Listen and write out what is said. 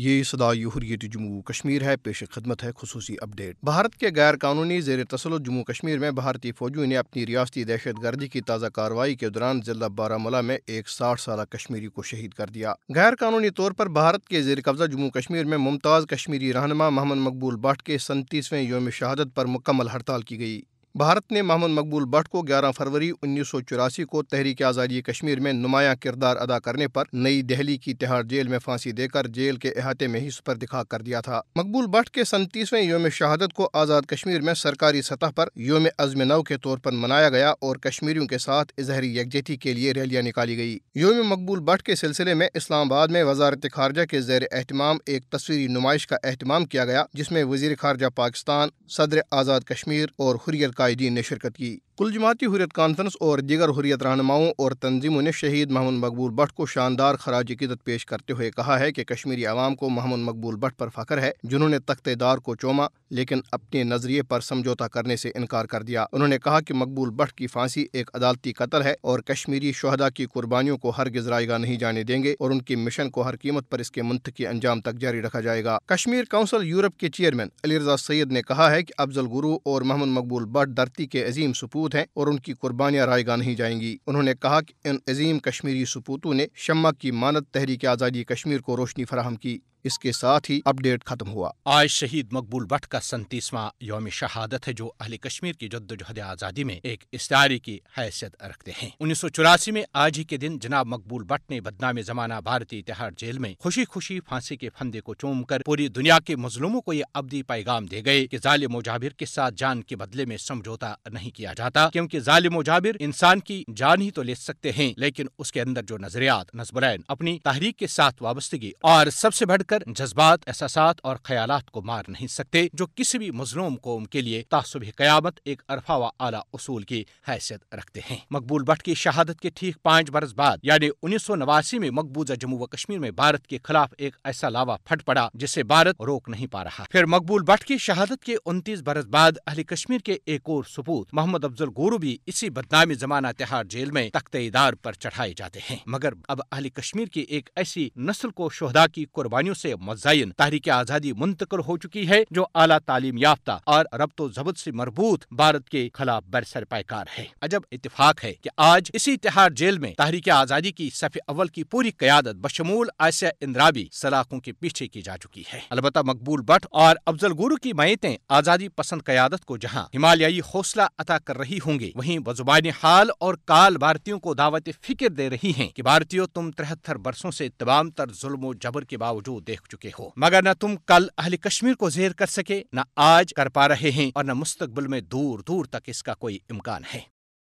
ये सदा जमहूरीत जम्मू कश्मीर है पेश खदमत है खसूसी अपडेट भारत के गैर कानूनी जेर तसल जम्मू कश्मीर में भारतीय फौजियों ने अपनी रियासती दहशत गर्दी की ताज़ा कार्रवाई के दौरान जिला बारामूला में एक साठ साल कश्मीरी को शहीद कर दिया गैर कानूनी तौर पर भारत के जेर कब्जा जम्मू कश्मीर में मुमताज़ कश्मीरी रहनमा मोहम्मद मकबूल भट्ट के सैंतीसवें योम शहादत पर मुकम्मल हड़ताल की गई भारत ने मोहम्मद मकबूल भट्ट को 11 फरवरी उन्नीस को तहरीक आज़ादी कश्मीर में नुमाया किरदार अदा करने पर नई दिल्ली की तिहाड़ जेल में फांसी देकर जेल के अहाते में ही सुपरदिखा कर दिया था मकबूल भट्ट के सनतीसवें योम शहादत को आज़ाद कश्मीर में सरकारी सतह पर योम अजम नव के तौर पर मनाया गया और कश्मीरियों के साथ इजहरी यकजहती के लिए रैलियाँ निकाली गयी योम मकबूल भट्ट के सिलसिले में इस्लामाबाद में वजारत खारजा के जैर अहतमाम एक तस्वीरी नुमाइश का अहतमाम किया गया जिसमें वजीर खारजा पाकिस्तान सदर आज़ाद कश्मीर और हुरियर कायदीन ने शिरकत की कुल जमाती हुरियत कॉन्फ्रेंस और दिगर हुरियत रहनुमाओं और तंजीमों ने शहीद महमूद मकबूल भट्ट को शानदार खराज अकीदत पेश करते हुए कहा है कि कश्मीरी आवाम को महमूद मकबूल भट्ट पर फख्र है जिन्होंने तख्तेदार को चोमा लेकिन अपने नजरिए पर समझौता करने से इनकार कर दिया उन्होंने कहा कि मकबूल भट्ट की फांसी एक अदालती कतल है और कश्मीरी शहदा की कुर्बानियों को हर रायगा नहीं जाने देंगे और उनकी मिशन को हर कीमत पर इसके मुंतकी अंजाम तक जारी रखा जाएगा कश्मीर काउंसिल यूरोप के चेयरमैन अलीरजा सैयद ने कहा है की अफजल गुरु और महमूद मकबूल भट्ट धरती के अजीम सपूत मौजूद हैं और उनकी कुर्बानियां रायगा नहीं जाएंगी उन्होंने कहा कि इन अजीम कश्मीरी सपूतों ने शम्मा की मानद तहरीक आज़ादी कश्मीर को रोशनी फराहम की इसके साथ ही अपडेट खत्म हुआ आज शहीद मकबूल भट्ट का सैंतीसवां योम शहादत है जो अली कश्मीर की जद्दोजहद आज़ादी में एक इस्तारे की हैसियत रखते हैं उन्नीस सौ चौरासी में आज ही के दिन जनाब मकबूल भट्ट ने बदनामी जमाना भारतीय तिहाड़ जेल में खुशी खुशी फांसी के फंदे को चूम कर पूरी दुनिया के मजलूमों को ये अबदी पैगाम दे गए कि जालिम मुजाहिर के साथ जान के बदले में समझौता नहीं किया जाता चाहता क्योंकि जालिम जाबिर इंसान की जान ही तो ले सकते हैं लेकिन उसके अंदर जो नजरियात नजबरैन अपनी तहरीक के साथ वाबस्तगी और सबसे बढ़कर जज्बात एहसास और ख्याल को मार नहीं सकते जो किसी भी मजलूम कौम के लिए तासुब क्यामत एक अरफा व आला उसूल की हैसियत रखते हैं मकबूल भट्ट की शहादत के ठीक पाँच बरस बाद यानी उन्नीस सौ नवासी में मकबूजा जम्मू व कश्मीर में भारत के खिलाफ एक ऐसा लावा फट पड़ा जिसे भारत रोक नहीं पा रहा फिर मकबूल भट्ट की शहादत के उनतीस बरस बाद अहली कश्मीर के एक और सपूत मोहम्मद अफजल गोरू भी इसी बदनामी जमाना तिहाड़ जेल में तख्तेदार पर चढ़ाए जाते हैं मगर अब अहली कश्मीर की एक ऐसी नस्ल को शहदा की कुर्बानियों से मुजयन तहरीक आज़ादी मुंतकिल हो चुकी है जो आला तालीम याफ्ता और रबत जबत से मरबूत भारत के खिलाफ बरसर पैकार है अजब इतफाक है की आज इसी तिहाड़ जेल में तहरीक आज़ादी की सफे अव्वल की पूरी क्यादत बशमूल आसिया इंद्राबी सलाखों के पीछे की जा चुकी है अलबत् मकबूल भट्ट और अफजल गुरु की मैतें आज़ादी पसंद क्यादत को जहाँ हिमालयी हौसला अता कर रही रही होंगे वहीं वजुबान हाल और काल भारतीयों को दावत फिक्र दे रही है की भारतीयों तुम तिहत्तर बरसों से तमाम तर जुल्म जबर के बावजूद देख चुके हो मगर न तुम कल अहल कश्मीर को जेर कर सके न आज कर पा रहे हैं और न मुस्तबिल में दूर दूर तक इसका कोई इम्कान है